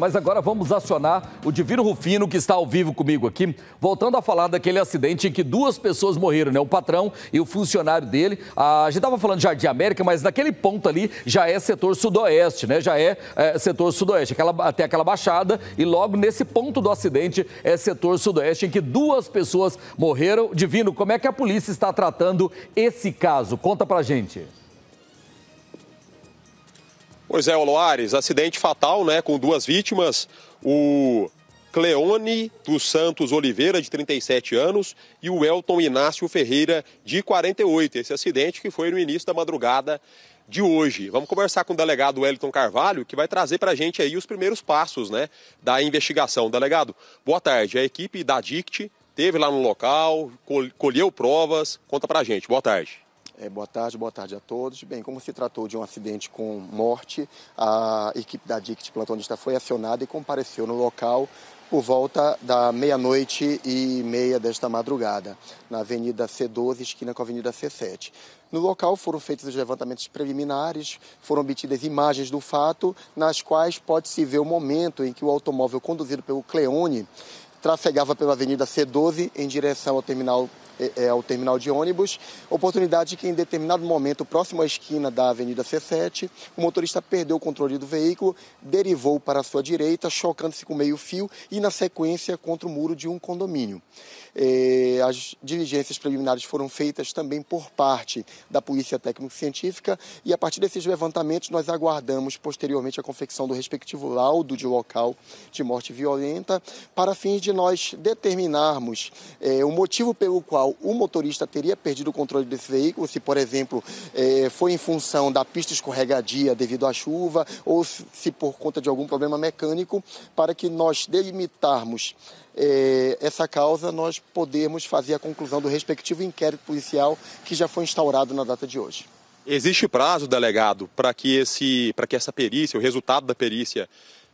mas agora vamos acionar o Divino Rufino, que está ao vivo comigo aqui, voltando a falar daquele acidente em que duas pessoas morreram, né? O patrão e o funcionário dele. Ah, a gente estava falando de Jardim América, mas naquele ponto ali já é setor sudoeste, né? Já é, é setor sudoeste, aquela, até aquela baixada, e logo nesse ponto do acidente é setor sudoeste, em que duas pessoas morreram. Divino, como é que a polícia está tratando esse caso? Conta pra gente. Pois é, Oloares, acidente fatal, né, com duas vítimas, o Cleone dos Santos Oliveira, de 37 anos, e o Elton Inácio Ferreira, de 48. Esse acidente que foi no início da madrugada de hoje. Vamos conversar com o delegado Wellington Carvalho, que vai trazer para a gente aí os primeiros passos né, da investigação. Delegado, boa tarde. A equipe da DICT teve lá no local, colheu provas. Conta para a gente. Boa tarde. É, boa tarde, boa tarde a todos. Bem, como se tratou de um acidente com morte, a equipe da DICT plantonista foi acionada e compareceu no local por volta da meia-noite e meia desta madrugada, na Avenida C12, esquina com a Avenida C7. No local foram feitos os levantamentos preliminares, foram obtidas imagens do fato, nas quais pode-se ver o momento em que o automóvel conduzido pelo Cleone trafegava pela Avenida C12 em direção ao terminal é, é, ao terminal de ônibus, oportunidade que em determinado momento, próximo à esquina da Avenida C7, o motorista perdeu o controle do veículo, derivou para a sua direita, chocando-se com meio fio e, na sequência, contra o muro de um condomínio. É, as diligências preliminares foram feitas também por parte da Polícia Técnico-Científica e, a partir desses levantamentos, nós aguardamos posteriormente a confecção do respectivo laudo de local de morte violenta, para fins de nós determinarmos é, o motivo pelo qual qual o motorista teria perdido o controle desse veículo, se, por exemplo, eh, foi em função da pista escorregadia devido à chuva ou se por conta de algum problema mecânico, para que nós delimitarmos eh, essa causa, nós podemos fazer a conclusão do respectivo inquérito policial que já foi instaurado na data de hoje. Existe prazo, delegado, para que, esse, para que essa perícia, o resultado da perícia,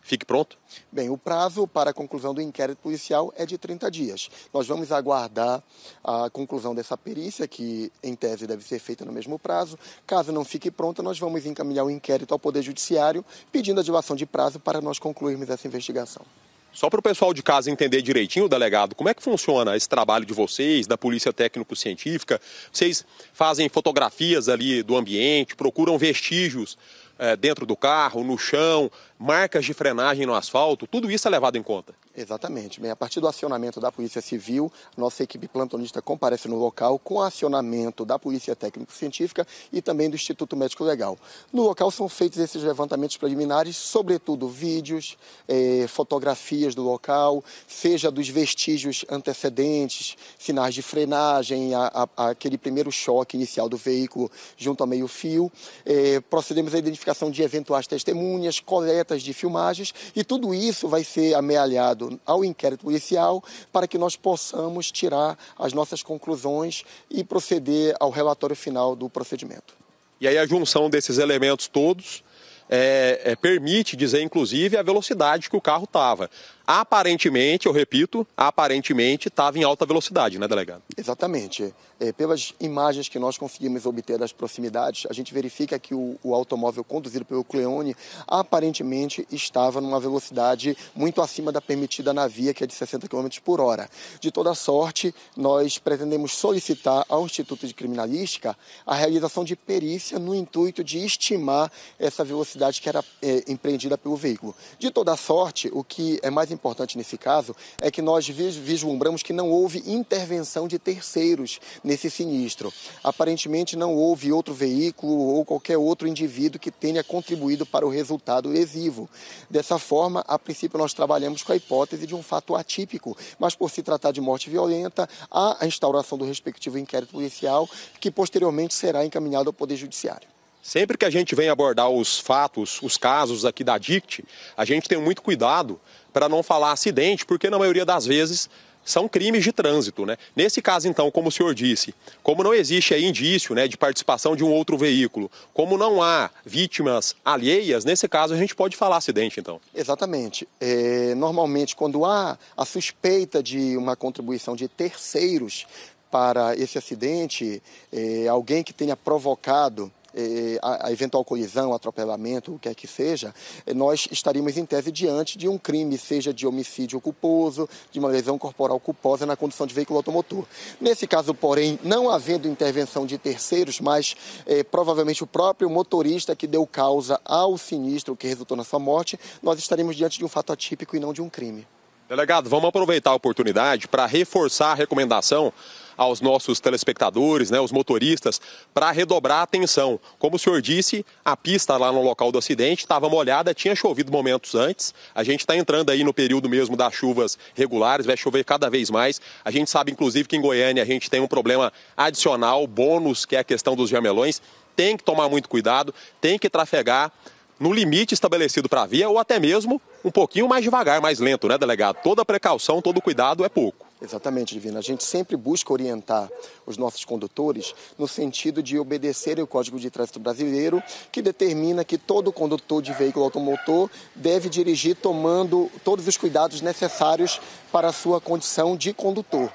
fique pronto? Bem, o prazo para a conclusão do inquérito policial é de 30 dias. Nós vamos aguardar a conclusão dessa perícia, que em tese deve ser feita no mesmo prazo. Caso não fique pronta, nós vamos encaminhar o inquérito ao Poder Judiciário, pedindo a dilação de prazo para nós concluirmos essa investigação. Só para o pessoal de casa entender direitinho, delegado, como é que funciona esse trabalho de vocês, da Polícia Técnico-Científica? Vocês fazem fotografias ali do ambiente, procuram vestígios é, dentro do carro, no chão, marcas de frenagem no asfalto, tudo isso é levado em conta. Exatamente. Bem, a partir do acionamento da Polícia Civil, nossa equipe plantonista comparece no local com acionamento da Polícia Técnico-Científica e também do Instituto Médico Legal. No local são feitos esses levantamentos preliminares, sobretudo vídeos, eh, fotografias do local, seja dos vestígios antecedentes, sinais de frenagem, a, a, aquele primeiro choque inicial do veículo junto ao meio-fio. Eh, procedemos a identificar identificação de eventuais testemunhas, coletas de filmagens e tudo isso vai ser amealhado ao inquérito policial para que nós possamos tirar as nossas conclusões e proceder ao relatório final do procedimento. E aí a junção desses elementos todos é, é, permite dizer, inclusive, a velocidade que o carro estava aparentemente, eu repito, aparentemente estava em alta velocidade, né, delegado? Exatamente. É, pelas imagens que nós conseguimos obter das proximidades, a gente verifica que o, o, automóvel conduzido pelo Cleone aparentemente estava numa velocidade muito acima da permitida na via, que é de 60 km por hora. De toda sorte, nós pretendemos solicitar ao Instituto de Criminalística a realização de perícia no intuito de estimar essa velocidade que era é, empreendida pelo veículo. De toda sorte, o que é mais importante nesse caso é que nós vislumbramos que não houve intervenção de terceiros nesse sinistro. Aparentemente não houve outro veículo ou qualquer outro indivíduo que tenha contribuído para o resultado lesivo. Dessa forma, a princípio nós trabalhamos com a hipótese de um fato atípico, mas por se tratar de morte violenta, há a instauração do respectivo inquérito policial que posteriormente será encaminhado ao Poder Judiciário. Sempre que a gente vem abordar os fatos, os casos aqui da DICT, a gente tem muito cuidado para não falar acidente, porque na maioria das vezes são crimes de trânsito, né? Nesse caso, então, como o senhor disse, como não existe aí indício né, de participação de um outro veículo, como não há vítimas alheias, nesse caso a gente pode falar acidente, então. Exatamente. É, normalmente, quando há a suspeita de uma contribuição de terceiros para esse acidente, é, alguém que tenha provocado é, a, eventual colisão, atropelamento, o que é que seja, é, nós estaríamos em tese diante de um crime, seja de homicídio culposo, de uma lesão corporal culposa na condução de veículo automotor. Nesse caso, porém, não havendo intervenção de terceiros, mas é, provavelmente o próprio motorista que deu causa ao sinistro que resultou na sua morte, nós estaríamos diante de um fato atípico e não de um crime. Delegado, vamos aproveitar a oportunidade para reforçar a recomendação aos nossos telespectadores, né, os motoristas, para redobrar a atenção. Como o senhor disse, a pista lá no local do acidente estava molhada, tinha chovido momentos antes. A gente está entrando aí no período mesmo das chuvas regulares, vai chover cada vez mais. A gente sabe, inclusive, que em Goiânia a gente tem um problema adicional, bônus, que é a questão dos jamelões. Tem que tomar muito cuidado, tem que trafegar no limite estabelecido para a via ou até mesmo um pouquinho mais devagar, mais lento, né, delegado? Toda precaução, todo cuidado é pouco. Exatamente, Divina. A gente sempre busca orientar os nossos condutores no sentido de obedecerem o Código de Trânsito Brasileiro, que determina que todo condutor de veículo automotor deve dirigir tomando todos os cuidados necessários para a sua condição de condutor.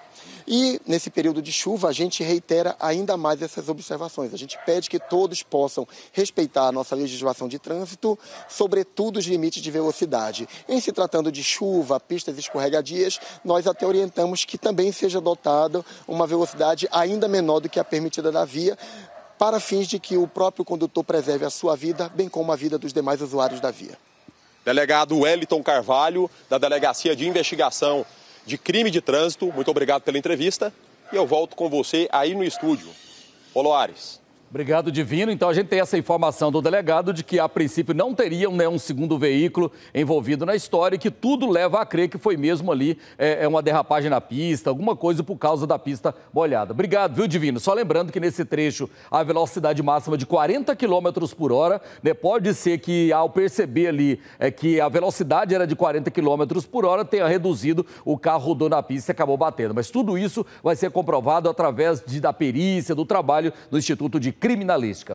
E nesse período de chuva, a gente reitera ainda mais essas observações. A gente pede que todos possam respeitar a nossa legislação de trânsito, sobretudo os limites de velocidade. Em se tratando de chuva, pistas escorregadias, nós até orientamos que também seja adotada uma velocidade ainda menor do que a permitida na via, para fins de que o próprio condutor preserve a sua vida, bem como a vida dos demais usuários da via. Delegado Wellington Carvalho, da Delegacia de Investigação de crime de trânsito. Muito obrigado pela entrevista e eu volto com você aí no estúdio. Polo Obrigado, Divino. Então, a gente tem essa informação do delegado de que, a princípio, não teriam né, um segundo veículo envolvido na história e que tudo leva a crer que foi mesmo ali é, é, uma derrapagem na pista, alguma coisa por causa da pista molhada. Obrigado, viu, Divino? Só lembrando que nesse trecho a velocidade máxima de 40 km por hora, né, pode ser que, ao perceber ali é, que a velocidade era de 40 km por hora, tenha reduzido, o carro rodou na pista e acabou batendo. Mas tudo isso vai ser comprovado através de, da perícia, do trabalho do Instituto de criminalística.